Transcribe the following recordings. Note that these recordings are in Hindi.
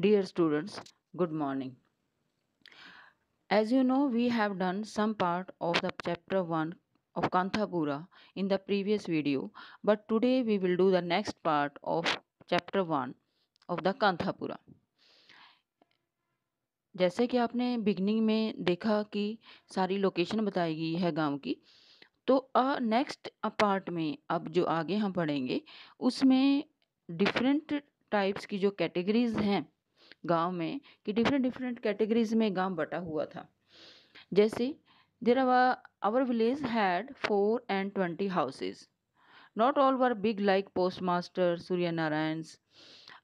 Dear students, good morning. As you know, we have done some part of the chapter 1 of Kanthapura in the previous video, but today we will do the next part of chapter 1 of the Kanthapura. जैसे कि आपने बिगनिंग में देखा कि सारी लोकेशन बताई गई है गांव की तो अ नेक्स्ट पार्ट में अब जो आगे हम पढ़ेंगे उसमें डिफरेंट टाइप्स की जो कैटेगरीज हैं गांव में कि डिफरेंट डिफरेंट कैटेगरीज में गांव बटा हुआ था जैसे there our village had four and twenty houses not all were big like post master Surya Narayan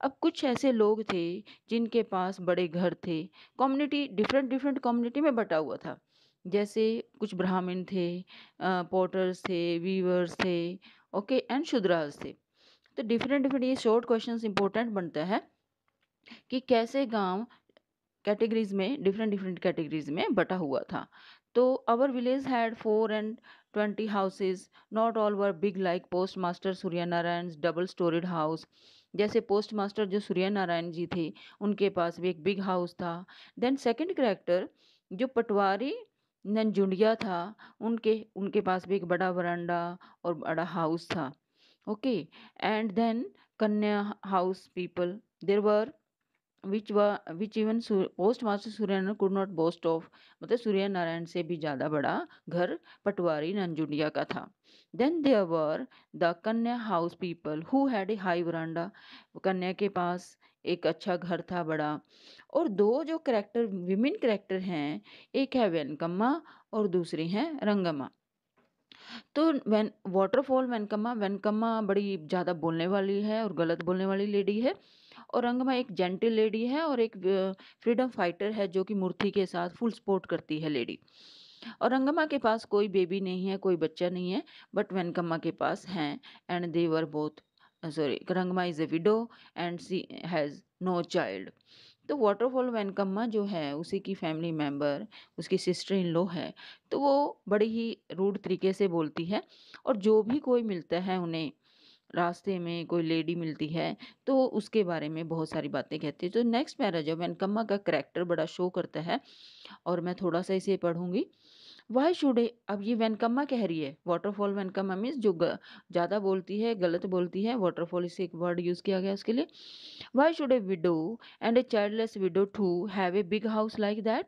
अब कुछ ऐसे लोग थे जिनके पास बड़े घर थे कम्युनिटी डिफरेंट डिफरेंट कम्युनिटी में बटा हुआ था जैसे कुछ ब्राह्मण थे पोटर्स थे वीवर्स थे ओके एंड शुद्राज थे तो डिफरेंट डिफरेंट ये शॉर्ट क्वेश्चन इंपॉर्टेंट बनता है कि कैसे गांव कैटेगरीज में डिफरेंट डिफरेंट कैटेगरीज में बटा हुआ था तो our village had four and twenty houses not all were big like post master Surya Narayan double storeyed house जैसे पोस्ट मास्टर जो सूर्य नारायण जी थे उनके पास भी एक बिग हाउस था देन सेकेंड करेक्टर जो पटवारी नंजुंडिया था उनके उनके पास भी एक बड़ा वरांडा और बड़ा हाउस था ओके एंड देन कन्या house people there were which व which even post master Suryanarayan could not boast of मतलब सूर्यनारायण से भी ज़्यादा बड़ा घर पटवारी नंजुंडिया का था then there the Kanna house people who had a high veranda Kanna के पास एक अच्छा घर था बड़ा और दो जो करेक्टर विमेन करेक्टर हैं एक है वेनकम्मा और दूसरी हैं रंगम्मा तो वैन वाटरफॉल वेनकम्मा वेनकम्मा बड़ी ज़्यादा बोलने वाली है और गलत बोलने वाली लेडी है और रंगमा एक जेंटल लेडी है और एक फ्रीडम फाइटर है जो कि मूर्ति के साथ फुल सपोर्ट करती है लेडी और रंगमा के पास कोई बेबी नहीं है कोई बच्चा नहीं है बट वेनकम्मा के पास हैं and they were both sorry Rangamma is a widow and she has no child तो वाटरफॉल वेनकम्मा जो है उसी की फैमिली मेम्बर उसकी सिस्टर इन लो है तो वो बड़ी ही रूढ़ तरीके से बोलती है और जो भी कोई मिलता है उन्हें रास्ते में कोई लेडी मिलती है तो उसके बारे में बहुत सारी बातें कहती है तो नेक्स्ट जो मैन कम्मा का करेक्टर बड़ा शो करता है और मैं थोड़ा सा इसे पढ़ूँगी वाई शुड अब ये वैनकम्मा कह रही है वाटरफॉल वैनकम्मा मीन्स जो ज़्यादा बोलती है गलत बोलती है वाटरफॉल इसे एक वर्ड यूज़ किया गया उसके लिए why should a widow and a childless widow to have a big house like that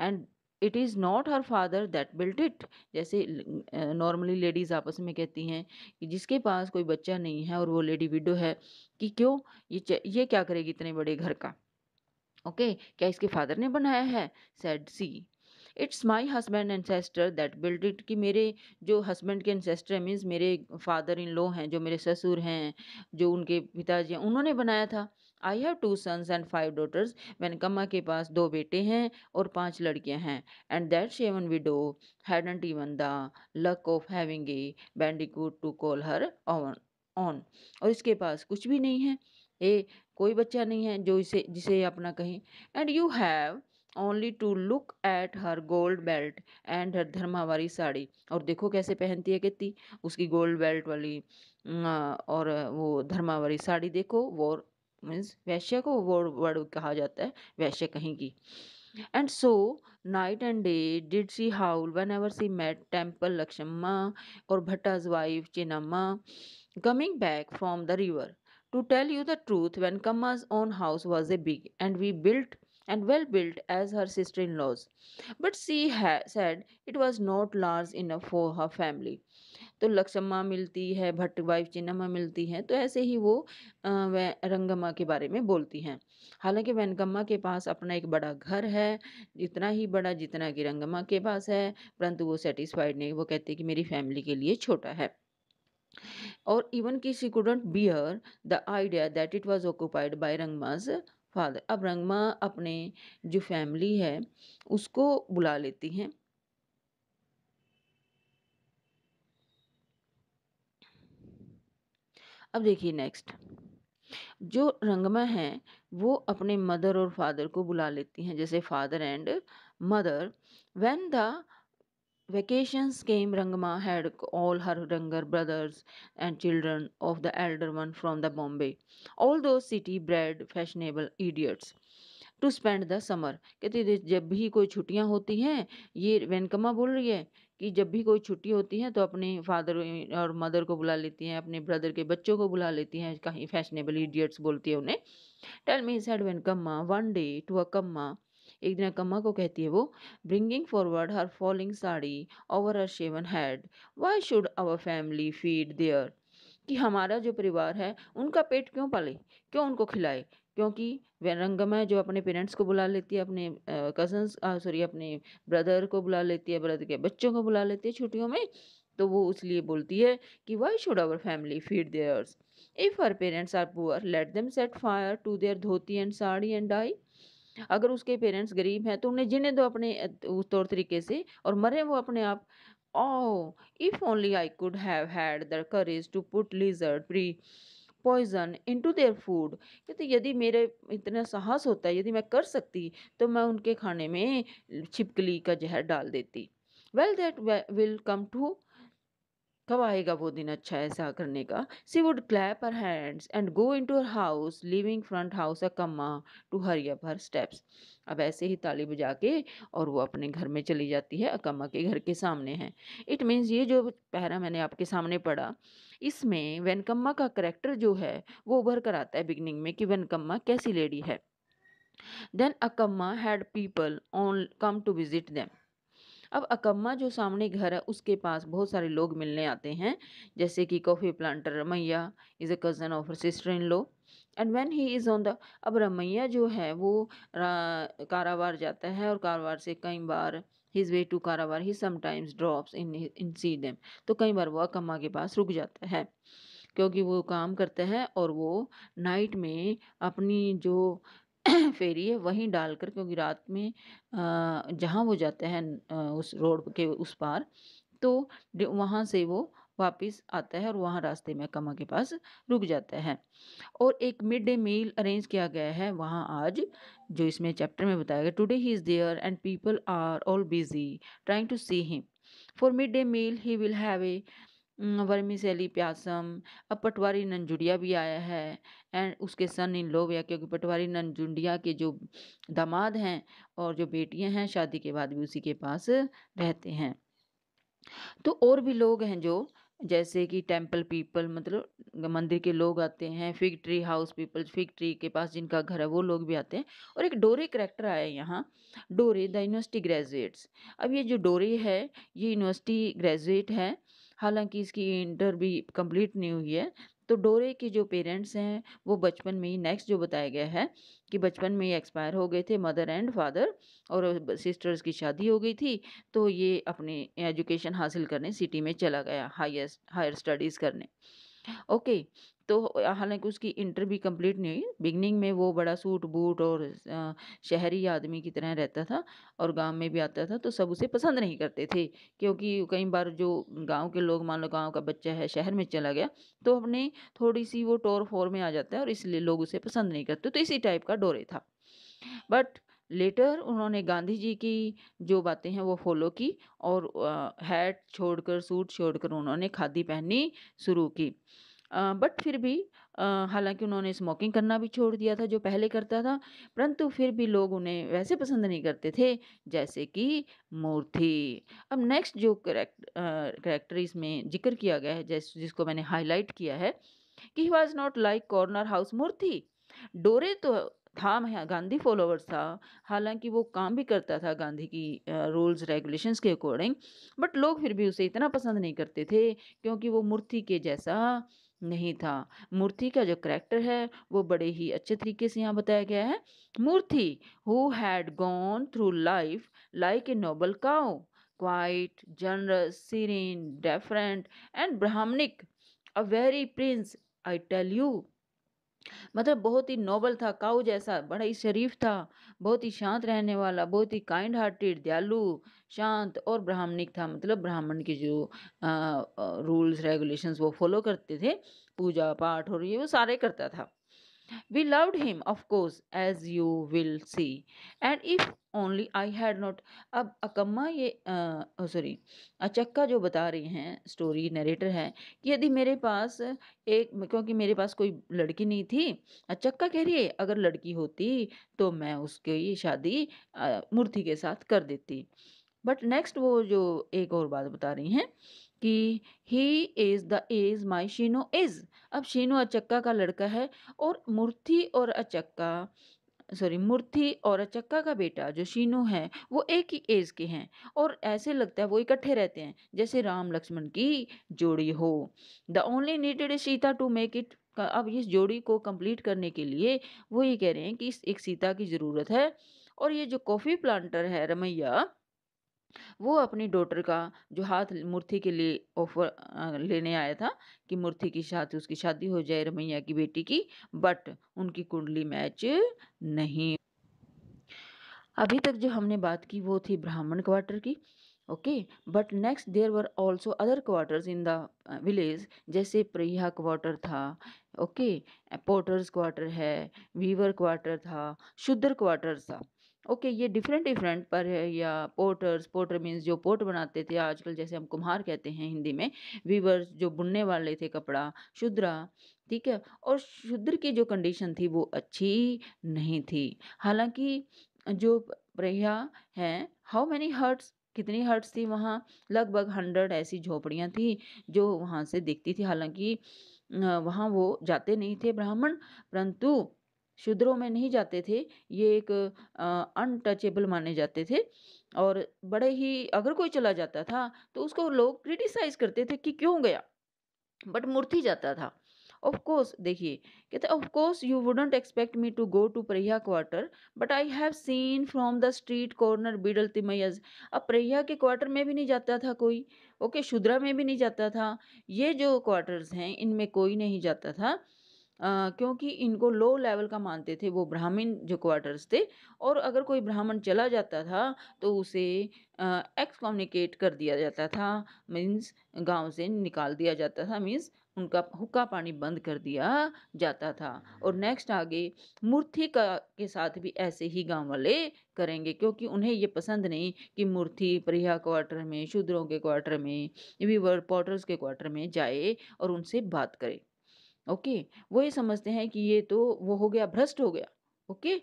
and it is not her father that built it जैसे नॉर्मली लेडीज़ आपस में कहती हैं कि जिसके पास कोई बच्चा नहीं है और वो लेडी विडो है कि क्यों ये ये क्या करेगी इतने बड़े घर का ओके okay, क्या इसके फादर ने बनाया है said she it's my husband ancestor that build it कि मेरे जो हस्बैंड के एनसेस्टर है मीन्स मेरे फादर इन लॉ हैं जो मेरे ससुर हैं जो उनके पिताजी हैं उन्होंने बनाया था I have two sons and five daughters Venkamma के पास दो बेटे हैं और पांच लड़कियां हैं and that shaven widow and even the luck of having a bandicoot to call her on on और इसके पास कुछ भी नहीं है ए कोई बच्चा नहीं है जो इसे जिसे अपना कहें and you have only to look at her gold belt and her Dharmavari sari और देखो कैसे पहनती है कितनी उसकी गोल्ड बेल्ट वाली अं, और वो धर्मावारी साड़ी देखो वो मीन्स वैश्य को वर्ड वर्ड कहा जाता है वैश्य कहीं की and so night and day did she howl one ever she met temple Lakshma और Bhatta's wife Chinnamma coming back from the river to tell you the truth when Kamma's own house was a big and we built and well built as her sister in law's. But said it was not large in a for her family तो लक्ष्मा मिलती है भट्ट वाइफ चिन्हमा मिलती है तो ऐसे ही वो रंगम्मा के बारे में बोलती हैं हालांकि वैनगम्मा के पास अपना एक बड़ा घर है इतना ही बड़ा जितना कि रंगम्मा के पास है परंतु वो सेटिस्फाइड नहीं वो कहती कि मेरी फैमिली के लिए छोटा है इवन की she couldn't bear the idea that it was occupied by Rangamma's father अब रंगमा अपने जो फैमिली है उसको बुला लेती हैं अब देखिए नेक्स्ट जो रंगमा है वो अपने मदर और फादर को बुला लेती हैं जैसे father and mother when the vacations came Rangamma had all her रंगर brothers and children of the elder one from the Bombay all those city bred fashionable idiots to spend the summer कहती जब भी कोई छुट्टियाँ होती हैं ये वेनकमा बोल रही है कि जब भी कोई छुट्टी होती है तो अपने फादर और मदर को बुला लेती हैं अपने ब्रदर के बच्चों को बुला लेती हैं कहीं फैशनेबल इडियट्स बोलती है उन्हें tell me said when Kamma one day to a Kamma एक दिन अकम्मा को कहती है वो bringing forward her falling sari over her shaven head why should our family feed their कि हमारा जो परिवार है उनका पेट क्यों पाले क्यों उनको खिलाए क्योंकि रंगमय जो अपने पेरेंट्स को बुला लेती है अपने कजन्स सॉरी अपने ब्रदर को बुला लेती है ब्रदर के बच्चों को बुला लेती है छुट्टियों में तो वो इसलिए बोलती है कि why should our family feed theirs if her parents are poor let them set fire to their dhoti and sari and die अगर उसके पेरेंट्स गरीब हैं तो उन्हें जिन्हें दो अपने उस तौर तरीके से और मरे वो अपने आप oh if only I could have had the courage to put lizard प्री पॉइज़न इनटू देयर फूड कहते यदि मेरे इतना साहस होता है यदि मैं कर सकती तो मैं उनके खाने में छिपकली का जहर डाल देती well that will come to कब आएगा वो दिन अच्छा ऐसा करने का she would clap her hands and go into her house living front house a Kamma to hurry up her steps अब ऐसे ही ताली बजा के और वो अपने घर में चली जाती है अकम्मा के घर के सामने है इट मीन्स ये जो पहरा मैंने आपके सामने पढ़ा इसमें वेनकम्मा का करेक्टर जो है वो उभर कर आता है बिगनिंग में कि वेनकम्मा कैसी लेडी है then Akkamma had people on come to visit them अब अकम्मा जो सामने घर है उसके पास बहुत सारे लोग मिलने आते हैं जैसे कि coffee planter Ramayya is a cousin of sister in law and when he is on the अब रमैया जो है वो कारावार जाता है और कारावार से कई बार his way to Karwar he sometimes drops in in see them तो कई बार वो अकम्मा के पास रुक जाता है क्योंकि वो काम करता है और वो नाइट में अपनी जो फेरिए वहीं डालकर क्योंकि रात में जहाँ वो जाता है उस रोड के उस पार तो वहाँ से वो वापस आता है और वहाँ रास्ते में कमा के पास रुक जाता है और एक मिड डे मील अरेंज किया गया है वहाँ आज जो इसमें चैप्टर में बताया गया today he is there and people are all busy trying to see him for mid day meal he will have a vermicelli payasam अब पटवारी ननजुड़िया भी आया है एंड उसके सन इन लो या क्योंकि पटवारी ननजुंडिया के जो दामाद हैं और जो बेटियां हैं शादी के बाद भी उसी के पास रहते हैं तो और भी लोग हैं जो जैसे कि टेम्पल पीपल मतलब मंदिर के लोग आते हैं fig tree house people fig tree के पास जिनका घर है वो लोग भी आते हैं और एक डोरे करेक्टर आया है यहाँ डोरे द यूनिवर्सिटी ग्रेजुएट्स अब ये जो डोरे है ये यूनिवर्सिटी ग्रेजुएट है हालांकि इसकी इंटर भी कंप्लीट नहीं हुई है तो डोरे के जो पेरेंट्स हैं वो बचपन में ही नेक्स्ट जो बताया गया है कि बचपन में ही एक्सपायर हो गए थे मदर एंड फादर और सिस्टर्स की शादी हो गई थी तो ये अपने एजुकेशन हासिल करने सिटी में चला गया हाईएस्ट हायर स्टडीज़ करने ओके, तो हालांकि उसकी इंटर भी कंप्लीट नहीं हुई। बिगनिंग में वो बड़ा सूट-बूट और शहरी आदमी की तरह रहता था और गाँव में भी आता था तो सब उसे पसंद नहीं करते थे। क्योंकि कई बार जो गाँव के लोग मान लो गाँव का बच्चा है शहर में चला गया, तो अपने थोड़ी-सी वो टोर फोर में आ जाता है और इसलिए लोग उसे पसंद नहीं करते, तो इसी टाइप का डोरे था। बट लेटर उन्होंने गांधी जी की जो बातें हैं वो फॉलो की और हैट छोड़कर सूट छोड़कर उन्होंने खादी पहननी शुरू की बट फिर भी हालांकि उन्होंने स्मोकिंग करना भी छोड़ दिया था जो पहले करता था परंतु फिर भी लोग उन्हें वैसे पसंद नहीं करते थे जैसे कि मूर्ति अब नेक्स्ट जो करेक्ट करेक्टर इसमें जिक्र किया गया है जैस जिसको मैंने हाईलाइट किया है कि he was not like corner house Moorthy डोरे तो था गांधी फॉलोवर था हालांकि वो काम भी करता था गांधी की रूल्स रेगुलेशंस के अकॉर्डिंग बट लोग फिर भी उसे इतना पसंद नहीं करते थे क्योंकि वो मूर्ति के जैसा नहीं था मूर्ति का जो करेक्टर है वो बड़े ही अच्छे तरीके से यहाँ बताया गया है Moorthy who had gone through life like a noble cow quite generous serene deferent and Brahminic a very prince I tell you मतलब बहुत ही नोबल था काऊ जैसा बड़ा ही शरीफ था बहुत ही शांत रहने वाला बहुत ही काइंड हार्टेड दयालु शांत और ब्राह्मणिक था मतलब ब्राह्मण के जो रूल्स रेगुलेशंस वो फॉलो करते थे पूजा पाठ और ये वो सारे करता था We loved him, of course, as you will see. And if only I had not अब अकम्मा ये सॉरी अचक्का जो बता रही हैं स्टोरी नरेटर है कि यदि मेरे पास एक क्योंकि मेरे पास कोई लड़की नहीं थी अचक्का कह रही है अगर लड़की होती तो मैं उसकी शादी मूर्ति के साथ कर देती बट नेक्स्ट वो जो एक और बात बता रही हैं कि he is the age my Seenu is अब शीनो अचक्का का लड़का है और मूर्ति और अचक्का सॉरी मूर्ति और अचक्का का बेटा जो शीनू है वो एक ही एज के हैं और ऐसे लगता है वो इकट्ठे रहते हैं जैसे राम लक्ष्मण की जोड़ी हो the only needed Sita to make it अब इस जोड़ी को कंप्लीट करने के लिए वो ये कह रहे हैं कि इस एक सीता की ज़रूरत है और ये जो कॉफ़ी प्लांटर है रमैया वो अपनी डॉटर का जो हाथ मूर्ति के लिए ऑफर लेने आया था कि मूर्ति की साथ उसकी शादी हो जाए रमैया की बेटी की बट उनकी कुंडली मैच नहीं अभी तक जो हमने बात की वो थी ब्राह्मण क्वार्टर की okay but next there were also other quarters in the village जैसे प्रिया क्वार्टर था ओके पोर्टर्स क्वार्टर है वीवर क्वार्टर था शुद्र क्वार्टर था ओके ये डिफरेंट डिफरेंट पर है या पोर्टर्स पोर्टर मीन्स जो पोर्ट बनाते थे आजकल जैसे हम कुम्हार कहते हैं हिंदी में वीवर्स जो बुनने वाले थे कपड़ा शुद्रा ठीक है और शुद्र की जो कंडीशन थी वो अच्छी नहीं थी हालांकि जो प्रया हैं हाउ मैनी हर्ट्स कितनी हर्ट्स थी वहाँ लगभग हंड्रेड ऐसी झोपड़ियाँ थी जो वहाँ से दिखती थी हालांकि वहाँ वो जाते नहीं थे ब्राह्मण परंतु शूद्रों में नहीं जाते थे ये एक अनटचेबल माने जाते थे और बड़े ही अगर कोई चला जाता था तो उसको लोग क्रिटिसाइज करते थे कि क्यों गया बट मूर्ति जाता था ऑफ कोर्स देखिए कहते of course you wouldn't expect me to go to pariah quarter but I have seen from the street corner beadle Timmayya's अब प्रिया के क्वार्टर में भी नहीं जाता था कोई ओके okay, शुद्रा में भी नहीं जाता था ये जो क्वार्टर्स हैं इनमें कोई नहीं जाता था क्योंकि इनको लो लेवल का मानते थे वो ब्राह्मण जो क्वार्टर्स थे और अगर कोई ब्राह्मण चला जाता था तो उसे एक्सकम्युनिकेट कर दिया जाता था मीन्स गांव से निकाल दिया जाता था मीन्स उनका हुक्का पानी बंद कर दिया जाता था और नेक्स्ट आगे मूर्ति का के साथ भी ऐसे ही गांव वाले करेंगे क्योंकि उन्हें ये पसंद नहीं कि मूर्ति प्रिया क्वार्टर में शूद्रों के क्वार्टर में वीवर पॉटर्स के क्वार्टर में जाए और उनसे बात करे ओके वो ये समझते हैं कि ये तो वो हो गया भ्रष्ट हो गया ओके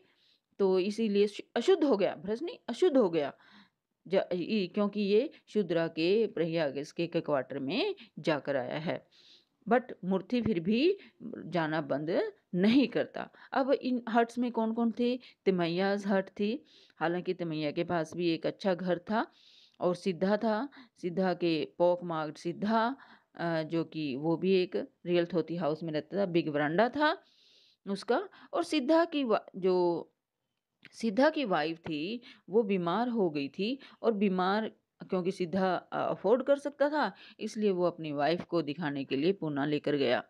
तो इसीलिए अशुद्ध हो गया भ्रष्ट नहीं अशुद्ध हो गया क्योंकि ये शुद्रा के प्रयागस के क्वार्टर में जाकर आया है बट मूर्ति फिर भी जाना बंद नहीं करता अब इन हट्स में कौन कौन थे तिमैया हट थी हालांकि तिमैया के पास भी एक अच्छा घर था और सिद्धा था सिद्धा के पॉक मार्ग सिद्धा जो कि वो भी एक रियल थोती हाउस में रहता था बिग वरांडा था उसका और सिद्धा की जो सिद्धा की वाइफ थी वो बीमार हो गई थी और बीमार क्योंकि सिद्धा अफोर्ड कर सकता था इसलिए वो अपनी वाइफ को दिखाने के लिए पूना लेकर गया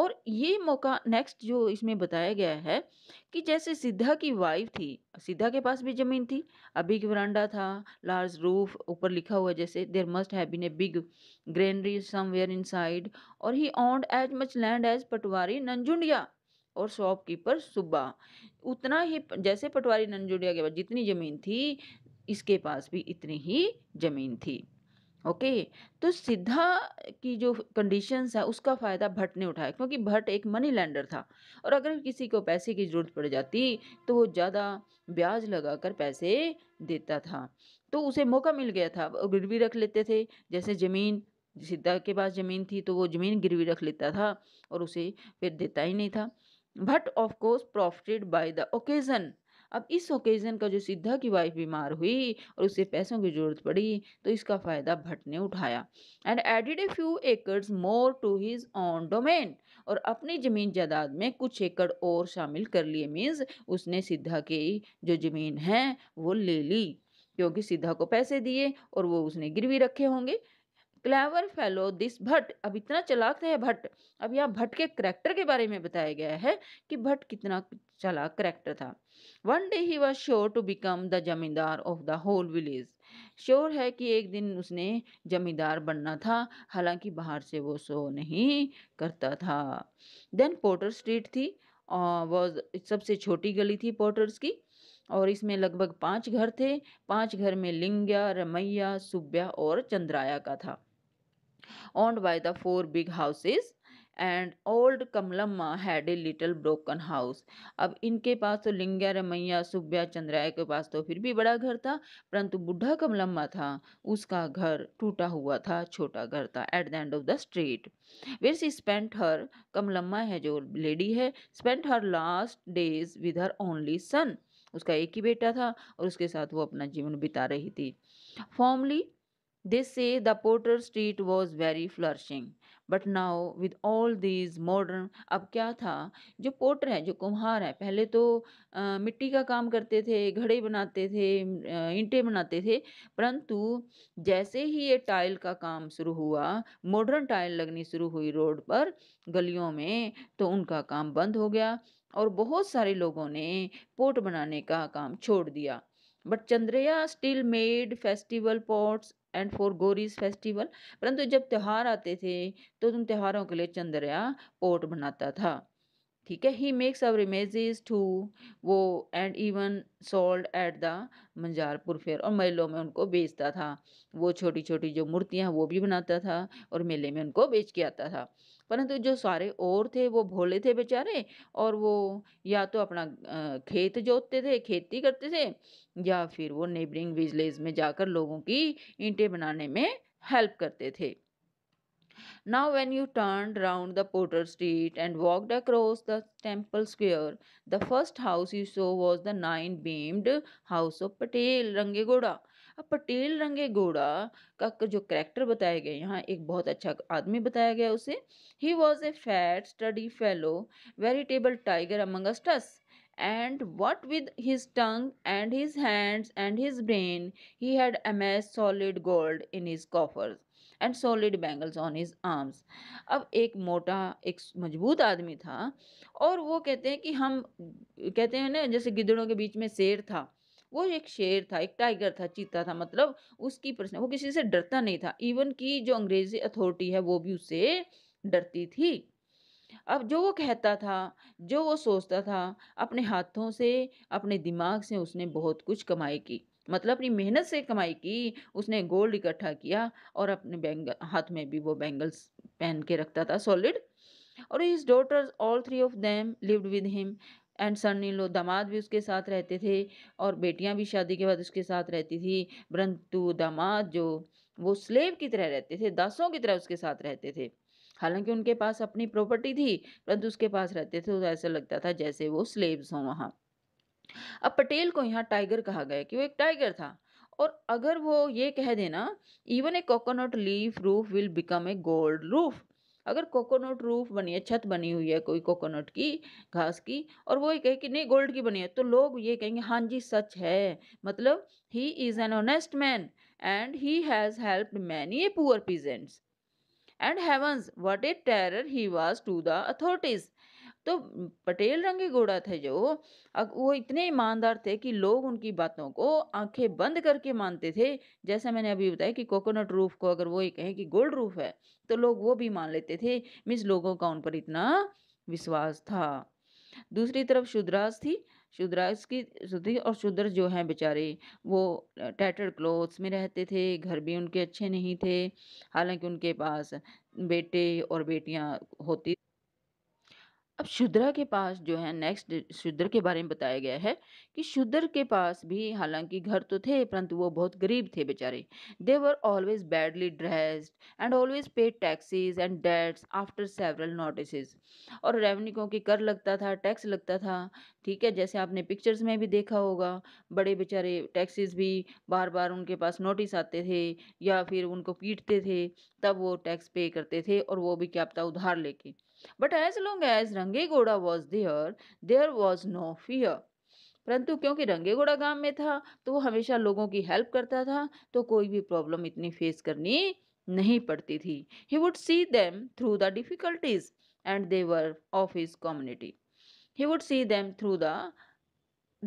और ये मौका नेक्स्ट जो इसमें बताया गया है कि जैसे सिद्धा की वाइफ थी सिद्धा के पास भी ज़मीन थी अभी बिग वरांडा था लार्ज रूफ ऊपर लिखा हुआ जैसे देर मस्ट है big granary somewhere inside और he owned as much land as Patwari Nanjundia और शॉपकीपर सुब्बा उतना ही जैसे पटवारी नंजुड़िया के पास जितनी ज़मीन थी इसके पास भी इतनी ही ज़मीन थी ओके तो सिद्धा की जो कंडीशंस है उसका फ़ायदा भट्ट ने उठाया क्योंकि भट्ट एक मनी लैंडर था और अगर किसी को पैसे की ज़रूरत पड़ जाती तो वो ज़्यादा ब्याज लगाकर पैसे देता था तो उसे मौका मिल गया था वो गिरवी रख लेते थे जैसे ज़मीन सिद्धा के पास ज़मीन थी तो वो ज़मीन गिरवी रख लेता था और उसे फिर देता ही नहीं था Bhatta of course profited by the occasion अब इस ओकेज़न का जो सिद्धा की वाइफ बीमार हुई और उसे पैसों की ज़रूरत पड़ी तो इसका फ़ायदा भट्ट ने उठाया and added a few acres more to his own domain और अपनी ज़मीन जायदाद में कुछ एकड़ और शामिल कर लिए मीन्स उसने सिद्धा की जो ज़मीन है वो ले ली क्योंकि सिद्धा को पैसे दिए और वो उसने गिरवी रखे होंगे क्लेवर फेलो दिस भट्ट अब इतना चलाक है भट्ट अब यहाँ भट्ट के करेक्टर के बारे में बताया गया है कि भट्ट कितना चलाक करेक्टर था one day he was sure to become the zamindar of the whole village sure है कि एक दिन उसने जमींदार बनना था हालांकि बाहर से वो सो नहीं करता था देन पोर्टर स्ट्रीट थी वॉज सबसे छोटी गली थी पोर्टर्स की और इसमें लगभग पांच घर थे पांच घर में लिंग्या रमैया सुब्या और चंद्राया का था owned by the four big houses and old Kamalamma had a little broken house अब इनके पास तो लिंग्या रमैया सुब्या चंद्राय के पास तो फिर भी बड़ा घर था परंतु बुढ़ा कमलम्मा था उसका घर टूटा हुआ था छोटा घर था at the end of the street where she spent her Kamalamma है जो लेडी है spent her last days with her only son उसका एक ही बेटा था और उसके साथ वो अपना जीवन बिता रही थी formally They say the Potter Street was very flourishing. But now with all these modern अब क्या था जो पोटर है जो कुम्हार है पहले तो आ, मिट्टी का काम करते थे घड़े बनाते थे ईंटे बनाते थे परंतु जैसे ही ये टाइल का काम शुरू हुआ मॉडर्न टाइल लगनी शुरू हुई रोड पर गलियों में तो उनका काम बंद हो गया और बहुत सारे लोगों ने पोट बनाने का काम छोड़ दिया but Chandrayya still made festival pots and for Gauri's festival परंतु जब त्यौहार आते थे तो उन त्योहारों के लिए चंद्रया पोर्ट बनाता था ठीक है he makes our images too वो and even sold at the Manjarpur fair और मेलों में उनको बेचता था वो छोटी छोटी जो मूर्तियाँ वो भी बनाता था और मेले में उनको बेच के आता था परंतु जो सारे और थे वो भोले थे बेचारे और वो या तो अपना खेत जोतते थे खेती करते थे या फिर वो नेबरिंग विजलेज में जाकर लोगों की ईंटें बनाने में हेल्प करते थे Now, when you turned round the Porter Street and walked across the temple square, the first house you saw was the nine beamed house of Patel Rangegoda. अब पटेल रंगे गोड़ा का जो करेक्टर बताया गया यहाँ एक बहुत अच्छा आदमी बताया गया उसे he was a fat sturdy fellow veritable tiger amongst us and what with his tongue and his hands and his brain he had amassed solid gold in his coffers and solid bangles on his arms अब एक मोटा एक मजबूत आदमी था और वो कहते हैं कि हम कहते हैं ना जैसे गिदड़ों के बीच में शेर था वो एक शेर था एक टाइगर था चीता था मतलब उसकी प्रश्न वो किसी से डरता नहीं था इवन कि जो अंग्रेजी अथॉरिटी है वो भी उससे डरती थी अब जो वो कहता था जो वो सोचता था अपने हाथों से अपने दिमाग से उसने बहुत कुछ कमाई की मतलब अपनी मेहनत से कमाई की उसने गोल्ड इकट्ठा किया और अपने बैंगल हाथ में भी वो बैंगल्स पहन के रखता था सॉलिड और इस daughters all three of them lived with him and son in law दामाद भी उसके साथ रहते थे और बेटियां भी शादी के बाद उसके साथ रहती थी परंतु दामाद जो वो स्लेव की तरह रहते थे दासों की तरह उसके साथ रहते थे हालांकि उनके पास अपनी प्रॉपर्टी थी परंतु उसके पास रहते थे तो ऐसा लगता था जैसे वो स्लेव्स हों वहाँ अब पटेल को यहाँ टाइगर कहा गया कि वो एक टाइगर था और अगर वो ये कह देना even a coconut leaf roof will become a gold roof अगर कोकोनट रूफ बनी है छत बनी हुई है कोई कोकोनट की घास की और वो ये कहे कि नहीं गोल्ड की बनी है तो लोग ये कहेंगे हाँ जी सच है मतलब he is an honest man and he has helped many a poor peasants and heavens what a terror he was to the authorities तो पटेल रंगे घोड़ा थे जो अब वो इतने ईमानदार थे कि लोग उनकी बातों को आंखें बंद करके मानते थे जैसा मैंने अभी बताया कि कोकोनट रूफ को अगर वो ये कहें कि गोल्ड रूफ है तो लोग वो भी मान लेते थे मीन्स लोगों का उन पर इतना विश्वास था दूसरी तरफ शुद्रास थी शुद्रास की थी और शुद्र जो हैं बेचारे वो टैटर क्लोथ्स में रहते थे घर भी उनके अच्छे नहीं थे हालांकि उनके पास बेटे और बेटियां होती अब शुद्रा के पास जो है नेक्स्ट शुद्र के बारे में बताया गया है कि शुद्र के पास भी हालांकि घर तो थे परंतु वो बहुत गरीब थे बेचारे they were always badly dressed and always pay taxes and debts after several notice और रेवनिकों के कर लगता था टैक्स लगता था ठीक है जैसे आपने पिक्चर्स में भी देखा होगा बड़े बेचारे टैक्सीज भी बार बार उनके पास नोटिस आते थे या फिर उनको पीटते थे तब वो टैक्स पे करते थे और वो भी क्या पता उधार लेके but as long as Range Gowda was there there was no fear परंतु क्योंकि घोड़ा गाँव में था तो वो हमेशा लोगों की हेल्प करता था तो कोई भी प्रॉब्लम इतनी फेस करनी नहीं पड़ती थी he would see them through the difficulties and they were of his community he would see them through the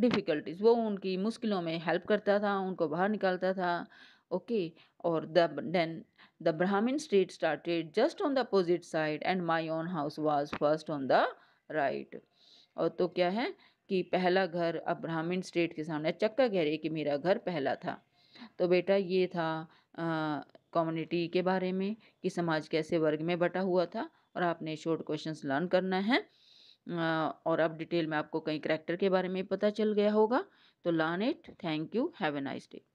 difficulties वो उनकी मुश्किलों में हेल्प करता था उनको बाहर निकालता था ओके और then The Brahmin street started just on the opposite side and my own house was first on the right. और तो क्या है कि पहला घर अब brahmin street के सामने चक्का कह रही कि मेरा घर पहला था तो बेटा ये था कम्युनिटी के बारे में कि समाज कैसे वर्ग में बटा हुआ था और आपने शॉर्ट क्वेश्चंस लर्न करना है और अब डिटेल में आपको कई करेक्टर के बारे में पता चल गया होगा तो learn it thank you have a nice day